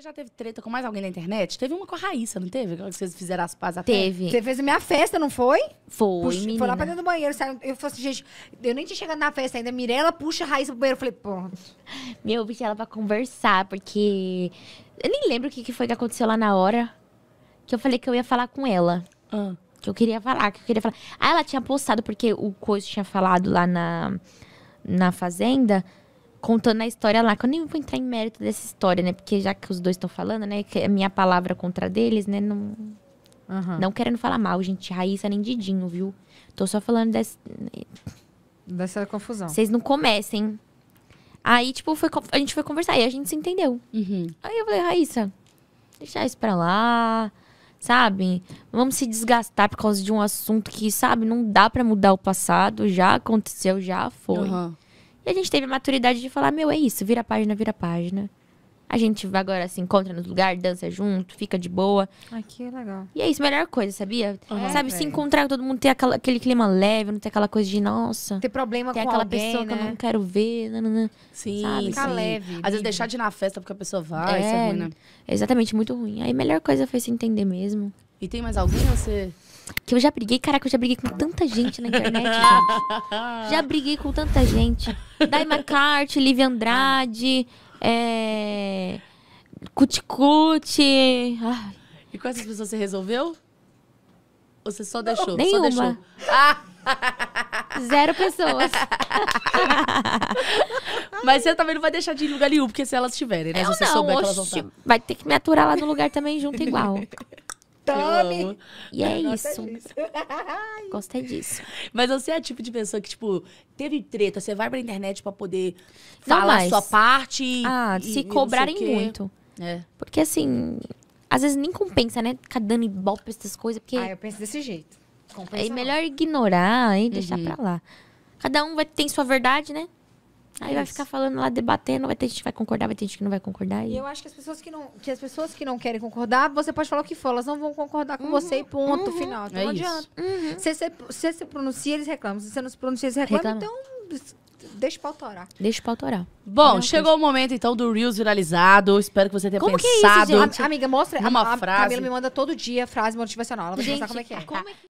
Você já teve treta com mais alguém na internet? Teve uma com a Raíssa, não teve? Que vocês fizeram as pazes até? Teve. Você fez a minha festa, não foi? Foi, puxa, menina. Foi lá pra dentro do banheiro. eu falei assim, gente, eu nem tinha chegado na festa ainda. Mirela puxa a Raíssa pro banheiro. Eu falei, pô Meu, eu vi ela pra conversar, porque... Eu nem lembro o que, que foi que aconteceu lá na hora. Que eu falei que eu ia falar com ela. Ah. Que eu queria falar, que eu queria falar. Ah, ela tinha postado, porque o Coiso tinha falado lá na, na fazenda contando a história lá, que eu nem vou entrar em mérito dessa história, né? Porque já que os dois estão falando, né? Que a minha palavra contra deles, né? Não, uhum. não querendo falar mal, gente. Raíssa nem Didinho, viu? Tô só falando dessa. Dessa confusão. Vocês não comecem. Aí, tipo, foi, a gente foi conversar e a gente se entendeu. Uhum. Aí eu falei, Raíssa, deixar isso pra lá, sabe? Vamos se desgastar por causa de um assunto que, sabe, não dá para mudar o passado. Já aconteceu, já foi. Uhum. E a gente teve a maturidade de falar: meu, é isso, vira página, vira página. A gente agora se encontra no lugar dança junto, fica de boa. Ai, que legal. E é isso, melhor coisa, sabia? É, Sabe, se encontrar todo mundo, ter aquela, aquele clima leve, não ter aquela coisa de, nossa. Ter problema ter com aquela alguém, pessoa né? que eu né? não quero ver. não não sim, Sabe? Ficar sim. leve. Às vezes deixar de ir na festa porque a pessoa vai, é, isso é ruim, né? Exatamente, muito ruim. Aí a melhor coisa foi se entender mesmo. E tem mais alguém você. Que eu já briguei, caraca, eu já briguei com tanta gente na internet, gente. Já briguei com tanta gente. Dai McCarthy, Liv Andrade, é... cuti ah. E com essas pessoas você resolveu? Ou você só deixou? Não, nenhuma. Só deixou? Ah! Zero pessoas. Mas você também não vai deixar de ir em lugar nenhum, porque se elas tiverem, né? Eu se você não, souber oxe, que elas vão estar. Vai ter que me aturar lá no lugar também, junto igual. Tome! E é isso. É disso. Gostei é disso. Mas você é o tipo de pessoa que, tipo, teve treta, você vai pra internet pra poder não falar mais. a sua parte. Ah, e, se e cobrarem muito. É. Porque assim, às vezes nem compensa, né? Ficar dando ibope pra essas coisas. Porque... Ah, eu penso desse jeito. É compensa é melhor ignorar e uhum. deixar pra lá. Cada um vai, tem sua verdade, né? Aí vai é ficar falando lá, debatendo, vai ter gente que vai concordar, vai ter gente que não vai concordar. E... e eu acho que as pessoas que não, que as pessoas que não querem concordar, você pode falar o que for, elas não vão concordar com uhum, você e uhum. ponto uhum, final. Então é não adianta. Uhum. Se você pronuncia, eles reclamam. Se você não se pronuncia, eles reclamam. Reclama. Então, deixa pra autorar. Deixa pra autorar. Bom, chegou o momento então do Reels viralizado. Espero que você tenha como pensado. Que é isso, gente? Amiga, mostra. Uma a, a frase. Camila me manda todo dia frase motivacional. Ela vai gente, como é que é. Como é que...